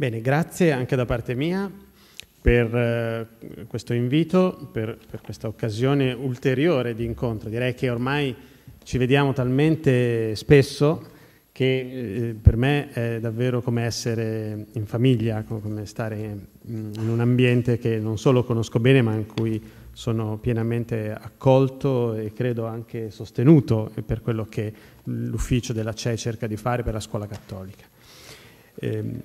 Bene, grazie anche da parte mia per eh, questo invito, per, per, questa occasione ulteriore di incontro. Direi che ormai ci vediamo talmente spesso che eh, per me è davvero come essere in famiglia, come stare in un ambiente che non solo conosco bene ma in cui sono pienamente accolto e credo anche sostenuto per quello che l'ufficio della CE cerca di fare per la scuola cattolica. Ehm,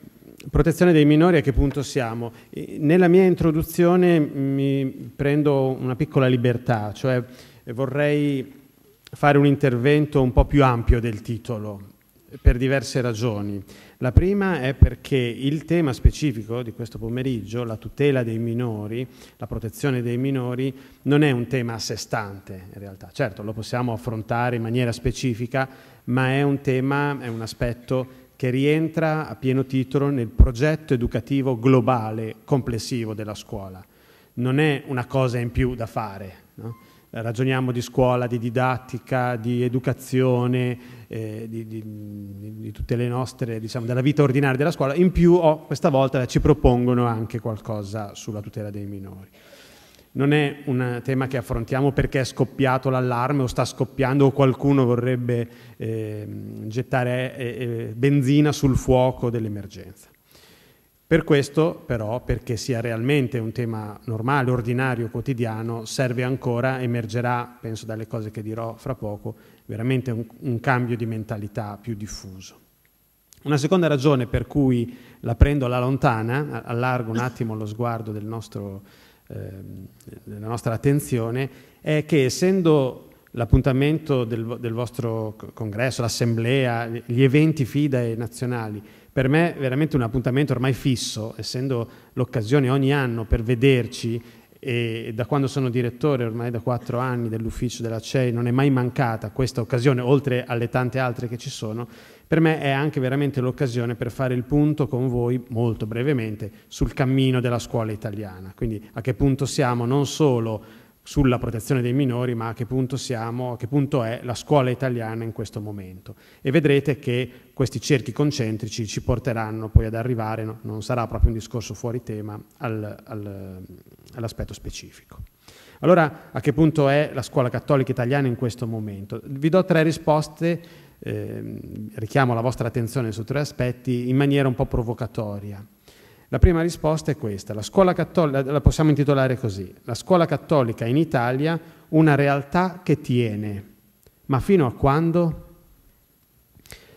protezione dei minori a che punto siamo? Nella mia introduzione mi prendo una piccola libertà, cioè vorrei fare un intervento un po' più ampio del titolo per diverse ragioni. La prima è perché il tema specifico di questo pomeriggio, la tutela dei minori, la protezione dei minori, non è un tema a sé stante in realtà. Certo, lo possiamo affrontare in maniera specifica, ma è un tema, è un aspetto che rientra a pieno titolo nel progetto educativo globale complessivo della scuola. Non è una cosa in più da fare. No? Ragioniamo di scuola, di didattica, di educazione, eh, di, di, di, tutte le nostre, diciamo, della vita ordinaria della scuola. In più, oh, questa volta ci propongono anche qualcosa sulla tutela dei minori. Non è un tema che affrontiamo perché è scoppiato l'allarme o sta scoppiando o qualcuno vorrebbe ehm, eh, gettare eh, benzina sul fuoco dell'emergenza. Per questo però, perché sia realmente un tema normale, ordinario, quotidiano, serve ancora, emergerà, penso dalle cose che dirò fra poco, veramente un, un cambio di mentalità più diffuso. Una seconda ragione per cui la prendo alla lontana, allargo un attimo lo sguardo del nostro Ehm, la nostra attenzione è che essendo l'appuntamento del, del, vostro congresso, l'assemblea, gli eventi FIDA e nazionali, per me è veramente un appuntamento ormai fisso, essendo l'occasione ogni anno per vederci e da quando sono direttore, ormai da quattro anni dell'ufficio della CEI, non è mai mancata questa occasione, oltre alle tante altre che ci sono, per me è anche veramente l'occasione per fare il punto con voi, molto brevemente, sul cammino della scuola italiana. Quindi a che punto siamo non solo sulla protezione dei minori, ma a che punto siamo, a che punto è la scuola italiana in questo momento. E vedrete che questi cerchi concentrici ci porteranno poi ad arrivare, no? non sarà proprio un discorso fuori tema, al, al, all'aspetto specifico. Allora, a che punto è la scuola cattolica italiana in questo momento? Vi do tre risposte Ehm, richiamo la vostra attenzione su tre aspetti in maniera un po' provocatoria. La prima risposta è questa, la, scuola cattolica, la possiamo intitolare così, la scuola cattolica in Italia una realtà che tiene, ma fino a quando?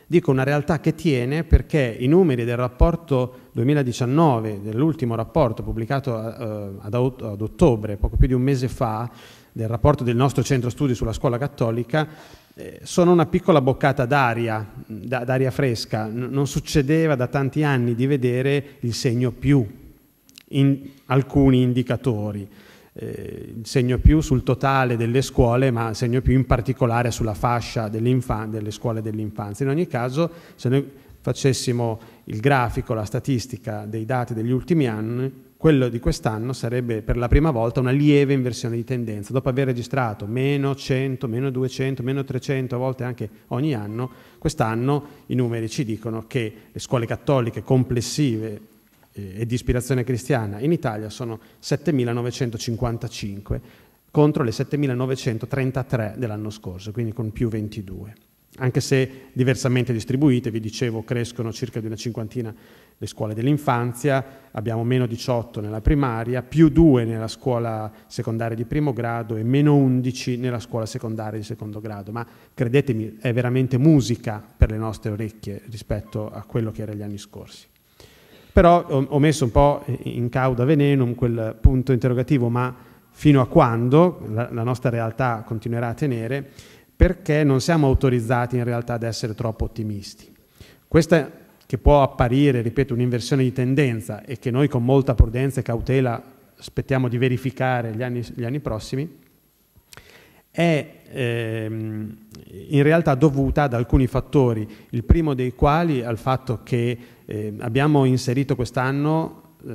Dico una realtà che tiene perché i numeri del rapporto 2019, dell'ultimo rapporto pubblicato eh, ad, ottobre, poco più di un mese fa, del rapporto del nostro centro studi sulla scuola cattolica, eh, sono una piccola boccata d'aria, d'aria fresca. non succedeva da tanti anni di vedere il segno più in alcuni indicatori eh, segno più sul totale delle scuole, ma segno più in particolare sulla fascia delle scuole dell'infanzia. In ogni caso, se noi facessimo il grafico, la statistica dei dati degli ultimi anni, quello di quest'anno sarebbe per la prima volta una lieve inversione di tendenza. Dopo aver registrato meno 100, meno 200, meno 300, a volte anche ogni anno, quest'anno i numeri ci dicono che le scuole cattoliche complessive eh, e di ispirazione cristiana in Italia sono 7.955 contro le 7.933 dell'anno scorso, quindi con più 22. Anche se diversamente distribuite, vi dicevo, crescono circa di una cinquantina le scuole dell'infanzia, abbiamo meno 18 nella primaria, più 2 nella scuola secondaria di primo grado e meno 11 nella scuola secondaria di secondo grado, ma credetemi è veramente musica per le nostre orecchie rispetto a quello che era gli anni scorsi. Però ho, messo un po' in cauda venenum quel punto interrogativo, ma fino a quando la, la nostra realtà continuerà a tenere, perché non siamo autorizzati in realtà ad essere troppo ottimisti. Questa che può apparire, ripeto, un'inversione di tendenza e che noi con molta prudenza e cautela aspettiamo di verificare gli anni, gli anni prossimi, è ehm, in realtà dovuta ad alcuni fattori, il primo dei quali al fatto che eh, abbiamo inserito quest'anno, eh,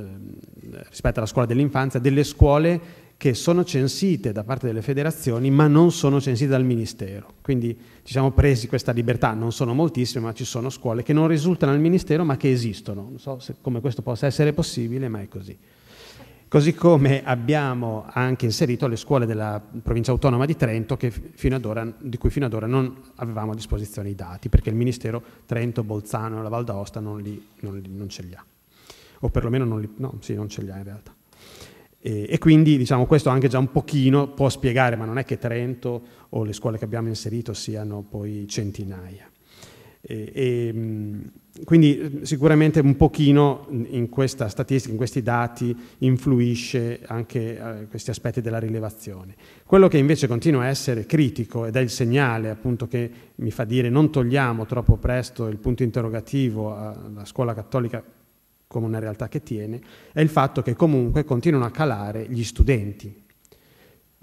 rispetto alla scuola dell'infanzia, delle scuole che sono censite da parte delle federazioni ma non sono censite dal Ministero. Quindi ci siamo presi questa libertà, non sono moltissime, ma ci sono scuole che non risultano al Ministero ma che esistono. Non so se, come questo possa essere possibile, ma è così. Così come abbiamo anche inserito le scuole della provincia autonoma di Trento ora, di cui fino ad ora non avevamo a disposizione i dati, perché il Ministero Trento, Bolzano e la Val d'Aosta non, li, non, li, non ce li ha. O perlomeno non, li, no, sì, non ce li ha in realtà. E, e, quindi diciamo, questo anche già un pochino può spiegare, ma non è che Trento o le scuole che abbiamo inserito siano poi centinaia. E, e, mm, quindi mm, sicuramente un pochino in questa statistica, in questi dati, influisce anche eh, questi aspetti della rilevazione. Quello che invece continua a essere critico ed è il segnale appunto che mi fa dire non togliamo troppo presto il punto interrogativo alla scuola cattolica come una realtà che tiene, è il fatto che comunque continuano a calare gli studenti,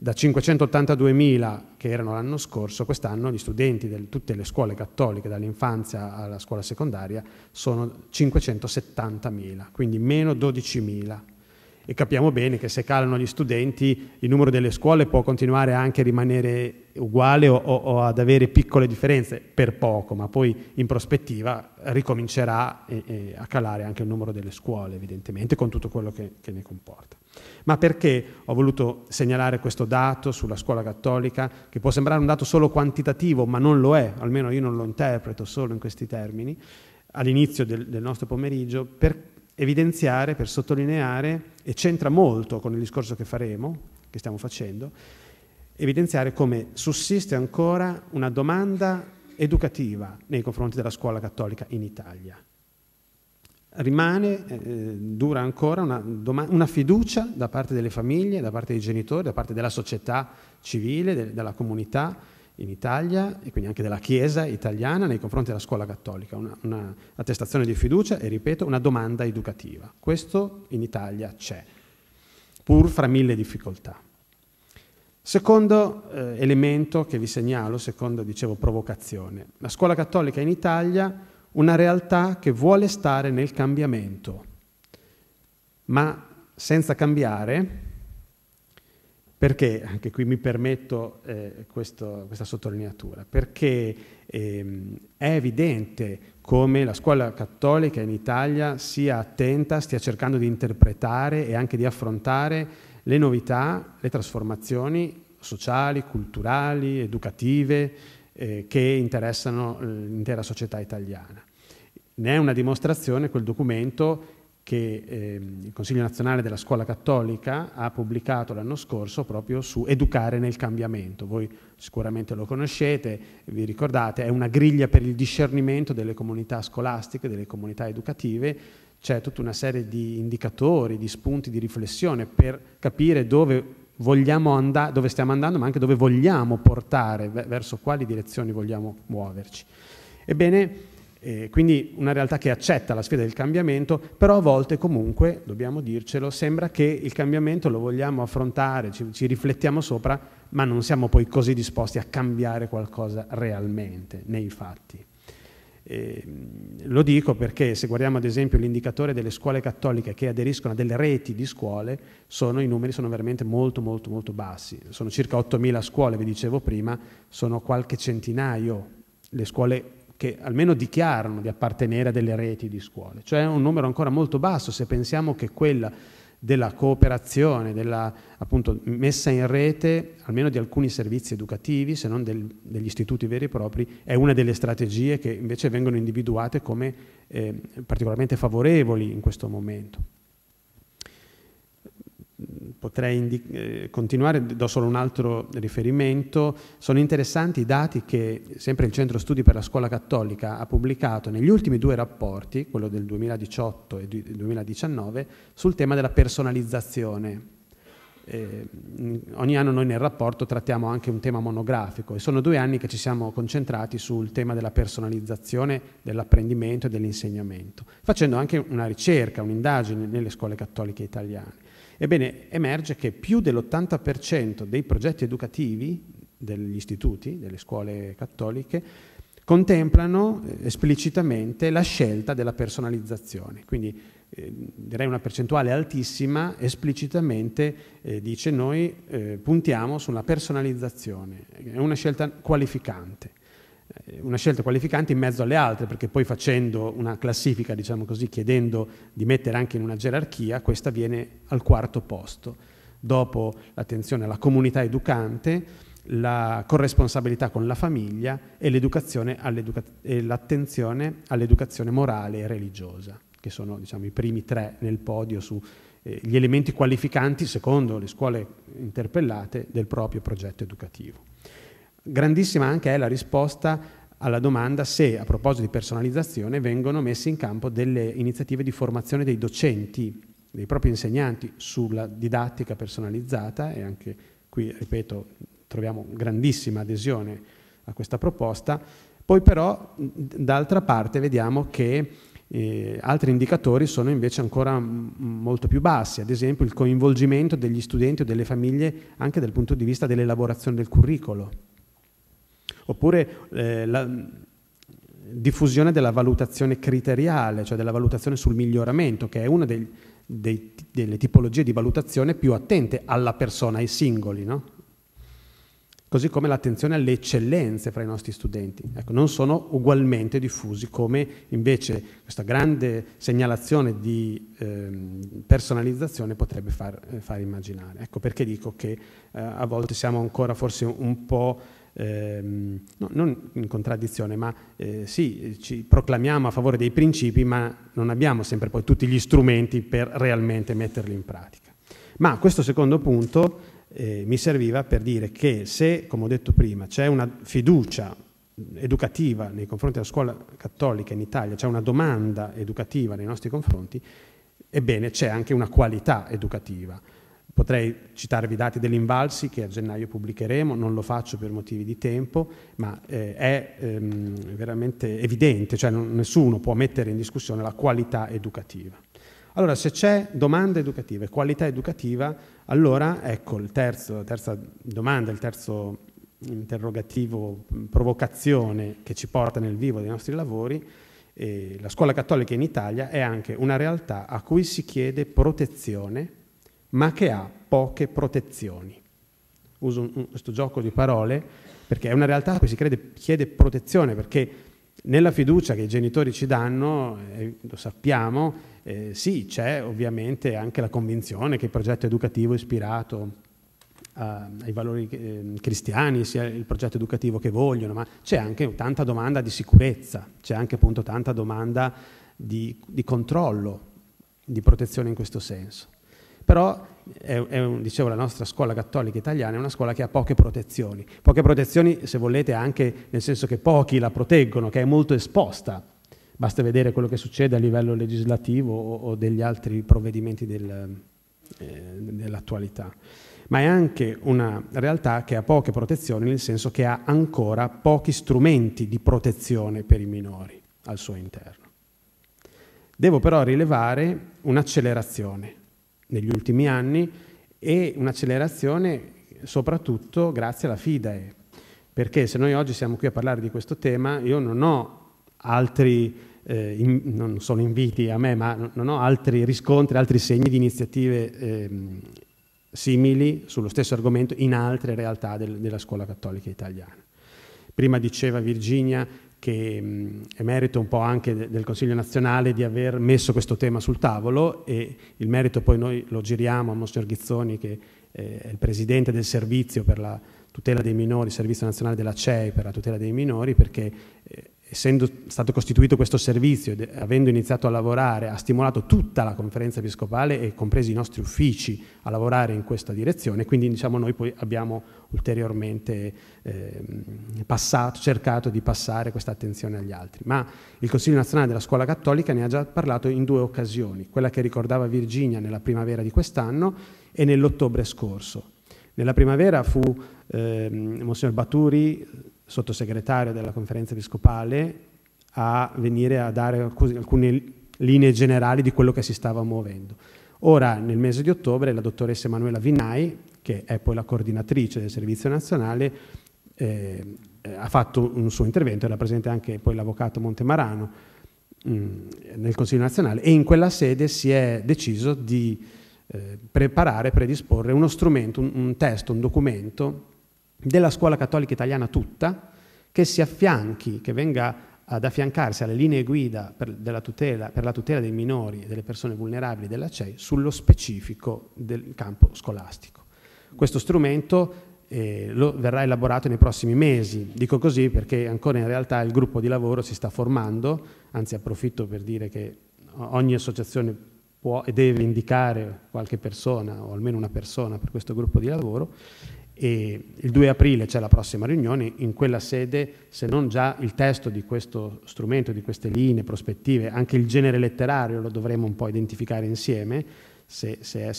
da 582.000 che erano l'anno scorso, quest'anno gli studenti di tutte le scuole cattoliche, dall'infanzia alla scuola secondaria, sono 570.000, quindi meno 12.000 e capiamo bene che se calano gli studenti il numero delle scuole può continuare anche a rimanere uguale o, o, o ad avere piccole differenze per poco, ma poi in prospettiva ricomincerà e, eh, e eh, a calare anche il numero delle scuole evidentemente con tutto quello che, che ne comporta. Ma perché ho voluto segnalare questo dato sulla scuola cattolica, che può sembrare un dato solo quantitativo, ma non lo è, almeno io non lo interpreto solo in questi termini, all'inizio del, del nostro pomeriggio, per, evidenziare, per sottolineare, e c'entra molto con il discorso che faremo, che stiamo facendo, evidenziare come sussiste ancora una domanda educativa nei confronti della scuola cattolica in Italia. Rimane, eh, dura ancora una, una, fiducia da parte delle famiglie, da parte dei genitori, da parte della società civile, de della comunità, in Italia e quindi anche della Chiesa italiana nei confronti della scuola cattolica, un'attestazione di fiducia e, ripeto, una domanda educativa. Questo in Italia c'è, pur fra mille difficoltà. Secondo eh, elemento che vi segnalo, secondo, dicevo, provocazione, la scuola cattolica in Italia una realtà che vuole stare nel cambiamento, ma senza cambiare perché, anche qui mi permetto eh, questo, questa sottolineatura, perché ehm, è evidente come la scuola cattolica in Italia sia attenta, stia cercando di interpretare e anche di affrontare le novità, le trasformazioni sociali, culturali, educative eh, che interessano eh, l'intera società italiana. Ne è una dimostrazione quel documento che eh, il Consiglio nazionale della scuola cattolica ha pubblicato l'anno scorso proprio su educare nel cambiamento. Voi sicuramente lo conoscete, vi ricordate, è una griglia per il discernimento delle comunità scolastiche, delle comunità educative, c'è tutta una serie di indicatori, di spunti di riflessione per capire dove vogliamo andare, dove stiamo andando, ma anche dove vogliamo portare, verso quali direzioni vogliamo muoverci. Ebbene, eh, quindi una realtà che accetta la sfida del cambiamento, però a volte comunque, dobbiamo dircelo, sembra che il cambiamento lo vogliamo affrontare, ci, ci riflettiamo sopra, ma non siamo poi così disposti a cambiare qualcosa realmente nei fatti. Eh, lo dico perché se guardiamo ad esempio l'indicatore delle scuole cattoliche che aderiscono a delle reti di scuole, sono, i numeri sono veramente molto molto molto bassi. Sono circa 8.000 scuole, vi dicevo prima, sono qualche centinaio le scuole cattoliche che almeno dichiarano di appartenere a delle reti di scuole, cioè un numero ancora molto basso se pensiamo che quella della cooperazione, della appunto, messa in rete almeno di alcuni servizi educativi, se non del, degli istituti veri e propri, è una delle strategie che invece vengono individuate come eh, particolarmente favorevoli in questo momento potrei eh, continuare, do solo un altro riferimento. Sono interessanti i dati che sempre il Centro Studi per la Scuola Cattolica ha pubblicato negli ultimi due rapporti, quello del 2018 e del 2019, sul tema della personalizzazione. Eh, ogni anno noi nel rapporto trattiamo anche un tema monografico e sono due anni che ci siamo concentrati sul tema della personalizzazione dell'apprendimento e dell'insegnamento, facendo anche una ricerca, un'indagine nelle scuole cattoliche italiane. Ebbene, emerge che più dell'80% dei progetti educativi degli istituti, delle scuole cattoliche, contemplano eh, esplicitamente la scelta della personalizzazione. Quindi eh, direi una percentuale altissima esplicitamente eh, dice noi eh, puntiamo sulla personalizzazione, è una scelta qualificante. Eh, una scelta qualificante in mezzo alle altre, perché poi facendo una classifica, diciamo così, chiedendo di mettere anche in una gerarchia, questa viene al quarto posto. Dopo l'attenzione alla comunità educante, la corresponsabilità con la famiglia e l'attenzione all'educazione morale e religiosa, che sono diciamo, i primi tre nel podio sugli eh, elementi qualificanti, secondo le scuole interpellate, del proprio progetto educativo. Grandissima anche è la risposta alla domanda se, a proposito di personalizzazione, vengono messe in campo delle iniziative di formazione dei docenti, dei propri insegnanti, sulla didattica personalizzata e anche qui, ripeto, troviamo grandissima adesione a questa proposta. Poi però, d'altra parte, vediamo che eh, altri indicatori sono invece ancora molto più bassi, ad esempio il coinvolgimento degli studenti o delle famiglie anche dal punto di vista dell'elaborazione del curriculum Oppure eh, la diffusione della valutazione criteriale, cioè della valutazione sul miglioramento, che è una dei, dei, delle tipologie di valutazione più attente alla persona, ai singoli, no? così come l'attenzione alle eccellenze fra i nostri studenti. Ecco, non sono ugualmente diffusi come invece questa grande segnalazione di eh, personalizzazione potrebbe far, far immaginare. Ecco perché dico che eh, a volte siamo ancora forse un po' ehm, no, non in contraddizione, ma eh, sì, ci proclamiamo a favore dei principi, ma non abbiamo sempre poi tutti gli strumenti per realmente metterli in pratica. Ma questo secondo punto eh, mi serviva per dire che se, come ho detto prima, c'è una fiducia educativa nei confronti della scuola cattolica in Italia, c'è una domanda educativa nei nostri confronti, ebbene c'è anche una qualità educativa. Potrei citarvi i dati dell'Invalsi che a gennaio pubblicheremo, non lo faccio per motivi di tempo, ma eh, è ehm, veramente evidente, cioè non, nessuno può mettere in discussione la qualità educativa. Allora, se c'è domanda educativa e qualità educativa, allora ecco il terzo, la terza domanda, il terzo interrogativo, provocazione che ci porta nel vivo dei nostri lavori, eh, la scuola cattolica in Italia è anche una realtà a cui si chiede protezione ma che ha poche protezioni. Uso un, un, questo gioco di parole perché è una realtà a cui si crede, chiede protezione, perché nella fiducia che i genitori ci danno, eh, lo sappiamo, eh, sì, c'è ovviamente anche la convinzione che il progetto educativo ispirato a, ai valori eh, cristiani sia il progetto educativo che vogliono, ma c'è anche tanta domanda di sicurezza, c'è anche appunto tanta domanda di, di controllo, di protezione in questo senso però è, è un, dicevo, la nostra scuola cattolica italiana è una scuola che ha poche protezioni, poche protezioni se volete anche nel senso che pochi la proteggono, che è molto esposta, basta vedere quello che succede a livello legislativo o, o degli altri provvedimenti del, eh, dell'attualità, ma è anche una realtà che ha poche protezioni nel senso che ha ancora pochi strumenti di protezione per i minori al suo interno. Devo però rilevare un'accelerazione negli ultimi anni e un'accelerazione soprattutto grazie alla FIDAE. Perché se noi oggi siamo qui a parlare di questo tema, io non ho altri, eh, in, non sono inviti a me, ma non ho altri riscontri, altri segni di iniziative eh, simili sullo stesso argomento in altre realtà del, della scuola cattolica italiana. Prima diceva Virginia che è merito un po' anche del Consiglio nazionale di aver messo questo tema sul tavolo e il merito poi noi lo giriamo a Monsignor Ghizzoni che eh, è il presidente del servizio per la tutela dei minori, servizio nazionale della CEI per la tutela dei minori perché eh, essendo stato costituito questo servizio, ed avendo iniziato a lavorare, ha stimolato tutta la conferenza episcopale e compresi i nostri uffici a lavorare in questa direzione, quindi diciamo, noi poi abbiamo ulteriormente eh, passato, cercato di passare questa attenzione agli altri. Ma il Consiglio nazionale della Scuola Cattolica ne ha già parlato in due occasioni, quella che ricordava Virginia nella primavera di quest'anno e nell'ottobre scorso. Nella primavera fu eh, Monsignor Baturi, sottosegretario della conferenza episcopale a venire a dare alcune linee generali di quello che si stava muovendo. Ora, nel mese di ottobre, la dottoressa Emanuela Vinai, che è poi la coordinatrice del Servizio Nazionale, eh, ha fatto un suo intervento, era presente anche poi l'avvocato Montemarano mm, nel Consiglio Nazionale e in quella sede si è deciso di eh, preparare, predisporre uno strumento, un, un testo, un documento della scuola cattolica italiana tutta, che si affianchi, che venga ad affiancarsi alle linee guida per, tutela, per la tutela dei minori e delle persone vulnerabili della CEI sullo specifico del campo scolastico. Questo strumento eh, lo, verrà elaborato nei prossimi mesi. Dico così perché ancora in realtà il gruppo di lavoro si sta formando, anzi approfitto per dire che ogni associazione può e deve indicare qualche persona o almeno una persona per questo gruppo di lavoro e il 2 aprile c'è la prossima riunione, in quella sede se non già il testo di questo strumento, di queste linee prospettive, anche il genere letterario lo dovremo un po' identificare insieme, se, se,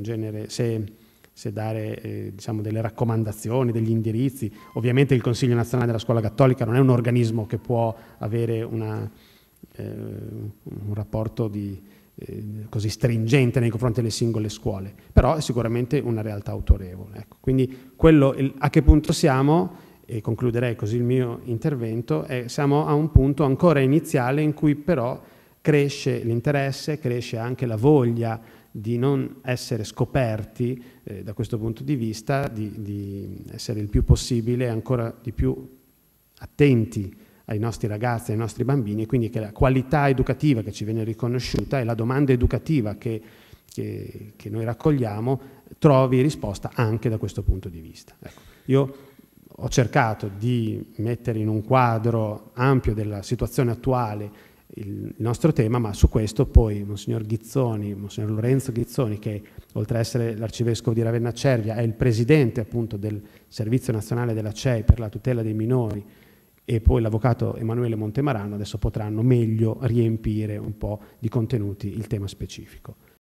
genere, se, se dare eh, diciamo delle raccomandazioni, degli indirizzi. Ovviamente il Consiglio Nazionale della Scuola Cattolica non è un organismo che può avere una, eh, un rapporto di, eh, così stringente nei confronti delle singole scuole, però è sicuramente una realtà autorevole. Ecco. Quindi quello, il, a che punto siamo, e concluderei così il mio intervento, è, siamo a un punto ancora iniziale in cui però cresce l'interesse, cresce anche la voglia di non essere scoperti eh, da questo punto di vista, di, di, essere il più possibile ancora di più attenti ai nostri ragazzi, ai nostri bambini, e quindi che la qualità educativa che ci viene riconosciuta e la domanda educativa che, che, che noi raccogliamo trovi risposta anche da questo punto di vista. Ecco, io ho cercato di mettere in un quadro ampio della situazione attuale il nostro tema, ma su questo poi Monsignor Ghizzoni, Monsignor Lorenzo Ghizzoni, che oltre ad essere l'arcivescovo di Ravenna Cervia, è il presidente appunto del Servizio Nazionale della CEI per la tutela dei minori e poi l'avvocato Emanuele Montemarano adesso potranno meglio riempire un po' di contenuti il tema specifico.